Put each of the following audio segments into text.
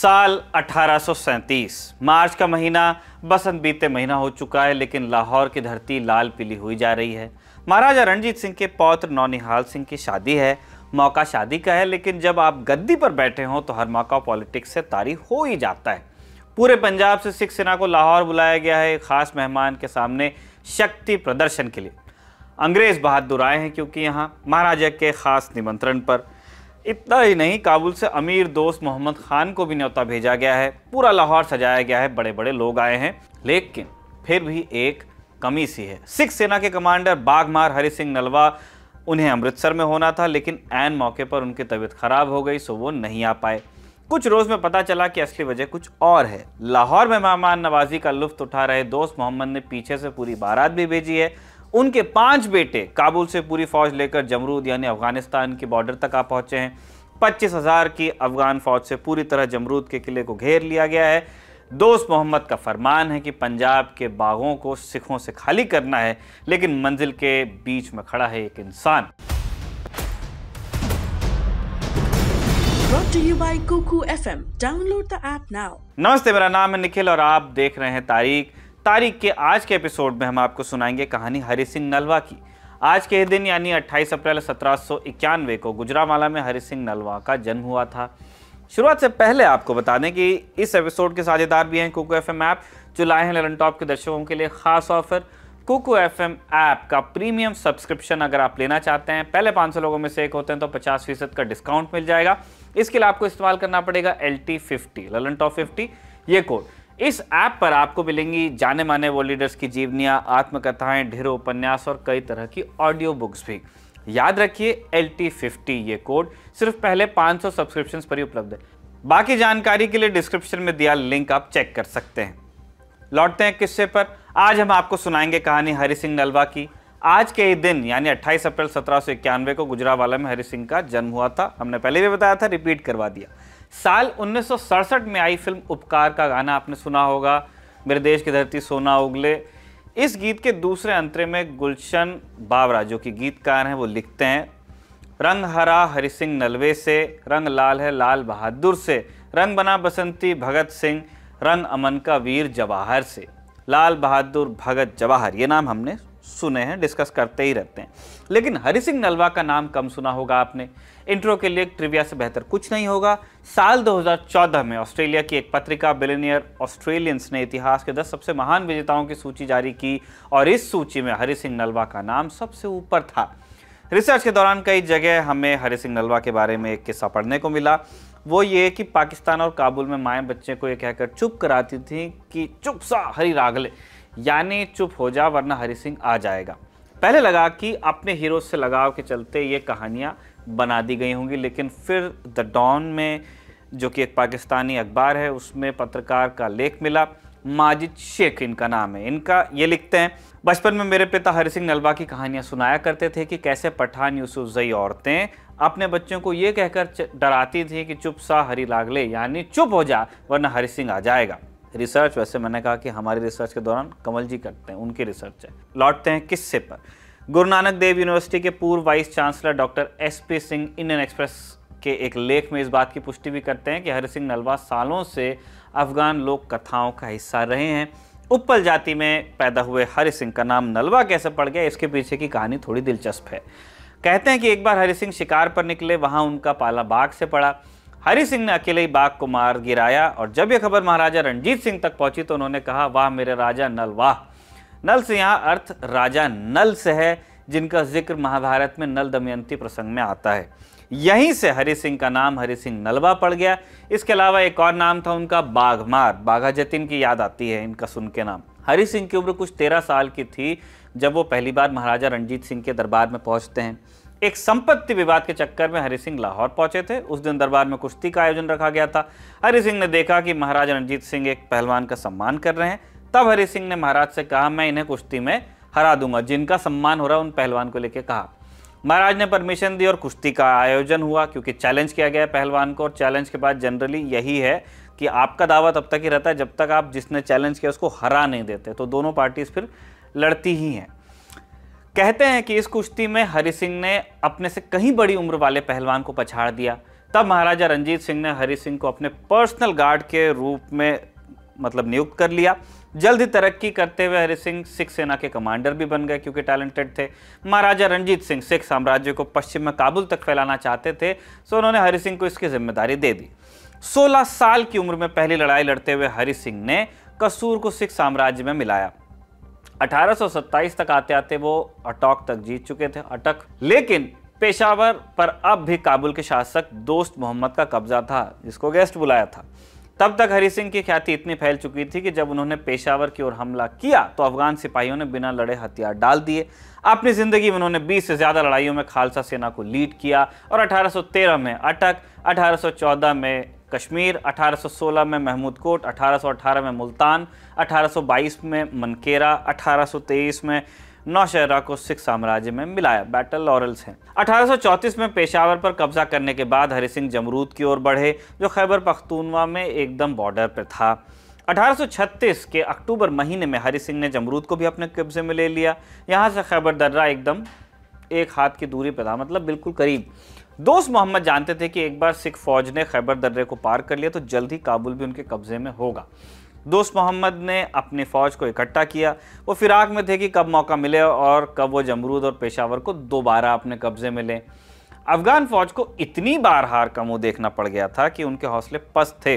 साल अठारह मार्च का महीना बसंत बीते महीना हो चुका है लेकिन लाहौर की धरती लाल पीली हुई जा रही है महाराजा रणजीत सिंह के पौत्र नौनिहाल सिंह की शादी है मौका शादी का है लेकिन जब आप गद्दी पर बैठे हों तो हर मौका पॉलिटिक्स से तारी हो ही जाता है पूरे पंजाब से सिख सेना को लाहौर बुलाया गया है खास मेहमान के सामने शक्ति प्रदर्शन के लिए अंग्रेज बहादुर आए हैं क्योंकि यहाँ महाराजा के खास निमंत्रण पर इतना ही नहीं काबुल से अमीर दोस्त मोहम्मद खान को भी न्योता भेजा गया है पूरा लाहौर सजाया गया है बड़े बड़े लोग आए हैं लेकिन फिर भी एक कमी सी है सिख सेना के कमांडर बाघमार हरि सिंह नलवा उन्हें अमृतसर में होना था लेकिन ऐन मौके पर उनकी तबीयत खराब हो गई सो वो नहीं आ पाए कुछ रोज में पता चला कि असली वजह कुछ और है लाहौर में मेहमान नवाजी का लुफ्त उठा रहे दोस्त मोहम्मद ने पीछे से पूरी बारात भी भेजी है उनके पांच बेटे काबुल से पूरी फौज लेकर जमरूद यानी अफगानिस्तान के बॉर्डर तक आ पहुंचे हैं पच्चीस हज़ार की अफगान फौज से पूरी तरह जमरूद के किले को घेर लिया गया है दोस्त मोहम्मद का फरमान है कि पंजाब के बागों को सिखों से खाली करना है लेकिन मंजिल के बीच में खड़ा है एक इंसान नमस्ते मेरा नाम है निखिल और आप देख रहे हैं तारीख तारीख के आज के एपिसोड में हम आपको सुनाएंगे कहानी हरि सिंह नलवा की आज के दिन यानी 28 अप्रैल सत्रह को गुजरावाला में हरि सिंह नलवा का जन्म हुआ था शुरुआत से पहले आपको बता दें कि इस एपिसोड के साझेदार भी हैं कुकू एफ ऐप जो लाए हैं ललन टॉप के दर्शकों के लिए खास offer Kuku F M app का प्रीमियम सब्सक्रिप्शन अगर आप लेना चाहते हैं पहले 500 लोगों में से एक होते हैं तो 50 फीसद का डिस्काउंट मिल जाएगा इसके लिए आपको इस्तेमाल करना पड़ेगा L T fifty Lallantop fifty ये कोड इस ऐप पर आपको मिलेंगी जाने माने वो लीडर्स की जीवनियाँ आत्मकथाएं ढेरों उपन्यास और कई तरह की ऑडियो बुक्स भी याद रखिए एल टी फिफ्टी ये कोड सिर्फ पहले 500 सब्सक्रिप्शन पर ही उपलब्ध है बाकी जानकारी के लिए डिस्क्रिप्शन में दिया लिंक आप चेक कर सकते हैं लौटते हैं किस्से पर आज हम आपको सुनाएंगे कहानी हरि सिंह नलवा की आज के ही दिन यानी 28 अप्रैल सत्रह को गुजरावाला में हरि सिंह का जन्म हुआ था हमने पहले भी बताया था रिपीट करवा दिया साल उन्नीस में आई फिल्म उपकार का गाना आपने सुना होगा मेरे देश की धरती सोना उगले इस गीत के दूसरे अंतरे में गुलशन बावरा जो कि गीतकार हैं वो लिखते हैं रंग हरा हरि सिंह नलवे से रंग लाल है लाल बहादुर से रंग बना बसंती भगत सिंह रंग अमन का वीर जवाहर से लाल बहादुर भगत जवाहर ये नाम हमने सुने हैं डिस्कस करते ही रहते हैं लेकिन हरि सिंह नलवा का नाम कम सुना होगा आपने इंट्रो के लिए ट्रिविया से बेहतर कुछ नहीं होगा साल 2014 में ऑस्ट्रेलिया की एक पत्रिका बिलेनियर ऑस्ट्रेलियंस ने इतिहास के 10 सबसे महान विजेताओं की सूची जारी की और इस सूची में हरि सिंह नलवा का नाम सबसे ऊपर था रिसर्च के दौरान कई जगह हमें हरि सिंह नलवा के बारे में एक किस्सा पढ़ने को मिला वो ये कि पाकिस्तान और काबुल में माएँ बच्चे को ये कहकर चुप कराती थी कि चुप सा हरी रागले यानी चुप हो जा वरना हरी सिंह आ जाएगा पहले लगा कि अपने हीरो से लगाव के चलते ये कहानियाँ बना दी गई होंगी लेकिन फिर द डॉन में जो कि एक पाकिस्तानी अखबार है उसमें पत्रकार का लेख मिला माजिद शेख इनका नाम है इनका ये लिखते हैं बचपन में मेरे पिता हरि सिंह नलवा की कहानियाँ सुनाया करते थे कि कैसे पठान यूसुफ औरतें अपने बच्चों को ये कहकर डराती थी कि चुप सा हरी लागले यानी चुप हो जा वरना हरि सिंह आ जाएगा रिसर्च वैसे मैंने कहा कि हमारी रिसर्च के दौरान कमल जी करते हैं उनकी रिसर्च है लौटते हैं किस्से पर गुरु नानक देव यूनिवर्सिटी के पूर्व vice chancellor doctor S P Singh Indian Express के एक लेख में इस बात की पुष्टि भी करते हैं कि हरि सिंह नलवा सालों से अफगान लोक कथाओं का हिस्सा रहे हैं उपल जाति में पैदा हुए हरि सिंह का नाम नलवा कैसे पड़ गया इसके पीछे की कहानी थोड़ी दिलचस्प है कहते हैं कि एक बार हरि सिंह शिकार पर निकले वहाँ उनका पाला बाघ से पड़ा हरि सिंह ने अकेले ही बाघ को मार गिराया और जब यह खबर महाराजा रणजीत सिंह तक पहुंची तो उन्होंने कहा वाह मेरे राजा नल वाह नल से यहाँ अर्थ राजा नल से है जिनका जिक्र महाभारत में नल दमयंती प्रसंग में आता है यहीं से हरि सिंह का नाम हरि सिंह नलवा पड़ गया इसके अलावा एक और नाम था उनका बाघमार बाघा जतिन की याद आती है इनका सुन के नाम हरि सिंह की उम्र कुछ तेरह साल की थी जब वो पहली बार महाराजा रणजीत सिंह के दरबार में पहुंचते हैं एक संपत्ति विवाद के चक्कर में हरि सिंह लाहौर पहुंचे थे उस दिन दरबार में कुश्ती का आयोजन रखा गया था हरि सिंह ने देखा कि महाराज रणजीत सिंह एक पहलवान का सम्मान कर रहे हैं तब हरि सिंह ने महाराज से कहा मैं इन्हें कुश्ती में हरा दूंगा जिनका सम्मान हो रहा उन पहलवान को लेकर कहा महाराज ने परमिशन दी और कुश्ती का आयोजन हुआ क्योंकि चैलेंज किया गया पहलवान को और चैलेंज के बाद जनरली यही है कि आपका दावा तब तक ही रहता है जब तक आप जिसने चैलेंज किया उसको हरा नहीं देते तो दोनों पार्टीज फिर लड़ती ही हैं कहते हैं कि इस कुश्ती में हरि सिंह ने अपने से कहीं बड़ी उम्र वाले पहलवान को पछाड़ दिया तब महाराजा रंजीत सिंह ने हरि सिंह को अपने पर्सनल गार्ड के रूप में मतलब नियुक्त कर लिया जल्द ही तरक्की करते हुए हरि सिंह सिख सेना के कमांडर भी बन गए क्योंकि टैलेंटेड थे महाराजा रंजीत सिंह सिख साम्राज्य को पश्चिम में काबुल तक फैलाना चाहते थे सो तो उन्होंने हरि सिंह को इसकी जिम्मेदारी दे दी 16 साल की उम्र में पहली लड़ाई लड़ते हुए हरि सिंह ने कसूर को सिख साम्राज्य में मिलाया 1827 तक आते आते वो अटक तक जीत चुके थे अटक लेकिन पेशावर पर अब भी काबुल के शासक दोस्त मोहम्मद का कब्जा था जिसको गेस्ट बुलाया था तब तक हरी सिंह की ख्याति इतनी फैल चुकी थी कि जब उन्होंने पेशावर की ओर हमला किया तो अफगान सिपाहियों ने बिना लड़े हथियार डाल दिए अपनी ज़िंदगी में उन्होंने 20 से ज़्यादा लड़ाइयों में खालसा सेना को लीड किया और 1813 में अटक 1814 में कश्मीर 1816 में महमूद कोट 1818 में मुल्तान 1822 में मनकेरा 1823 में नौशहरा को सिख साम्राज्य में मिलाया बैटल लॉरल्स हैं 1834 में पेशावर पर कब्जा करने के बाद हरि सिंह जमरूद की ओर बढ़े जो खैबर पख्तूनवा में एकदम बॉर्डर पर था 1836 के अक्टूबर महीने में हरि सिंह ने जमरूद को भी अपने कब्जे में ले लिया यहाँ से खैबर दर्रा एकदम एक हाथ की दूरी पर था मतलब बिल्कुल करीब दोस्त मोहम्मद जानते थे कि एक बार सिख फौज ने खैबर दर्रे को पार कर लिया तो जल्द ही काबुल भी उनके कब्जे में होगा दोस्त मोहम्मद ने अपनी फ़ौज को इकट्ठा किया वो फिराक में थे कि कब मौका मिले और कब वो जमरूद और पेशावर को दोबारा अपने कब्जे में लें अफगान फ़ौज को इतनी बार हार का मुँह देखना पड़ गया था कि उनके हौसले पस्त थे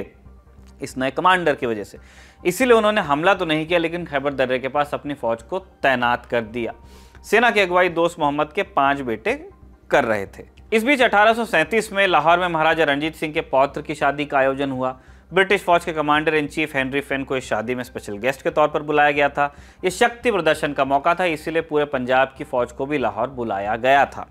इस नए कमांडर की वजह से इसीलिए उन्होंने हमला तो नहीं किया लेकिन खैबर दर्रे के पास अपनी फ़ौज को तैनात कर दिया सेना की अगुवाई दोस्त मोहम्मद के पांच बेटे कर रहे थे इस बीच अठारह में लाहौर में महाराजा रणजीत सिंह के पौत्र की शादी का आयोजन हुआ ब्रिटिश फौज के commander in chief Henry Fane को इस शादी में स्पेशल गेस्ट के तौर पर बुलाया गया था ये शक्ति प्रदर्शन का मौका था इसीलिए पूरे पंजाब की फौज को भी लाहौर बुलाया गया था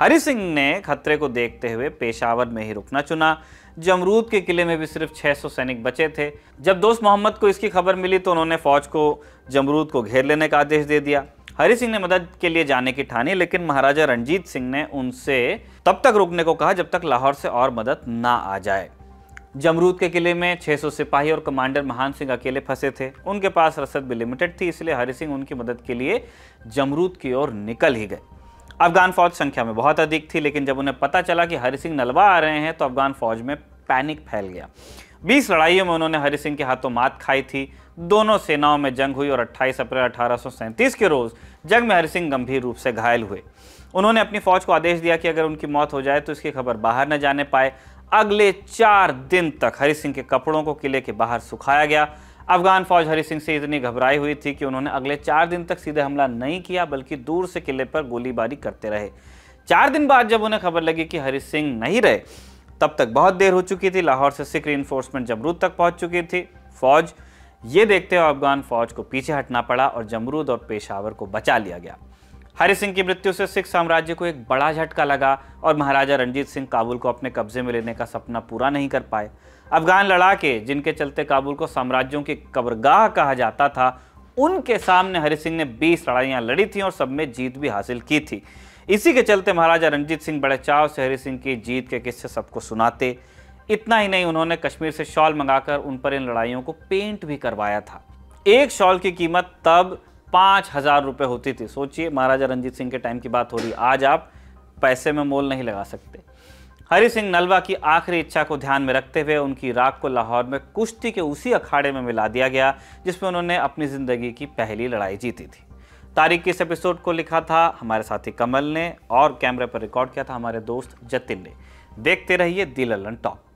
हरि सिंह ने खतरे को देखते हुए पेशावर में ही रुकना चुना जमरूद के किले में भी सिर्फ 600 सैनिक बचे थे जब दोस्त मोहम्मद को इसकी खबर मिली तो उन्होंने फौज को जमरूद को घेर लेने का आदेश दे दिया हरि सिंह ने मदद के लिए जाने की ठानी लेकिन महाराजा रणजीत सिंह ने उनसे तब तक रुकने को कहा जब तक लाहौर से और मदद ना आ जाए जमरूद के किले में 600 सिपाही और कमांडर महान सिंह अकेले फंसे थे उनके पास रसद भी लिमिटेड थी इसलिए हरि सिंह उनकी मदद के लिए जमरूद की ओर निकल ही गए अफगान फौज संख्या में बहुत अधिक थी लेकिन जब उन्हें पता चला कि हरि सिंह नलवा आ रहे हैं तो अफगान फौज में पैनिक फैल गया 20 लड़ाइयों में उन्होंने हरि सिंह के हाथों मात खाई थी दोनों सेनाओं में जंग हुई और 28 अप्रैल अठारह के रोज़ जग में हरि सिंह गंभीर रूप से घायल हुए उन्होंने अपनी फौज को आदेश दिया कि अगर उनकी मौत हो जाए तो इसकी खबर बाहर न जाने पाए अगले चार दिन तक हरि सिंह के कपड़ों को किले के बाहर सुखाया गया अफगान फौज हरि सिंह से इतनी घबराई हुई थी कि उन्होंने अगले चार दिन तक सीधे हमला नहीं किया बल्कि दूर से किले पर गोलीबारी करते रहे चार दिन बाद जब उन्हें खबर लगी कि हरि सिंह नहीं रहे तब तक बहुत देर हो चुकी थी लाहौर से सिख री जमरूद तक पहुंच चुकी थी फौज ये देखते हुए अफगान फौज को पीछे हटना पड़ा और जमरूद और पेशावर को बचा लिया गया हरि सिंह की मृत्यु से सिख साम्राज्य को एक बड़ा झटका लगा और महाराजा रणजीत सिंह काबुल को अपने कब्जे में लेने का सपना पूरा नहीं कर पाए अफगान लड़ाके जिनके चलते काबुल को साम्राज्यों की कब्रगाह कहा जाता था उनके सामने हरि सिंह ने 20 लड़ाइयाँ लड़ी थी और सब में जीत भी हासिल की थी इसी के चलते महाराजा रणजीत सिंह बड़े चाव से हरि सिंह की जीत के किस्से सबको सुनाते इतना ही नहीं उन्होंने कश्मीर से शॉल मंगाकर उन पर इन लड़ाइयों को पेंट भी करवाया था एक शॉल की कीमत तब पाँच हज़ार रुपये होती थी सोचिए महाराजा रंजीत सिंह के टाइम की बात हो रही आज आप पैसे में मोल नहीं लगा सकते हरि सिंह नलवा की आखिरी इच्छा को ध्यान में रखते हुए उनकी राख को लाहौर में कुश्ती के उसी अखाड़े में मिला दिया गया जिसमें उन्होंने अपनी ज़िंदगी की पहली लड़ाई जीती थी तारीख के इस एपिसोड को लिखा था हमारे साथी कमल ने और कैमरे पर रिकॉर्ड किया था हमारे दोस्त जतिन ने देखते रहिए दिल अलन टॉप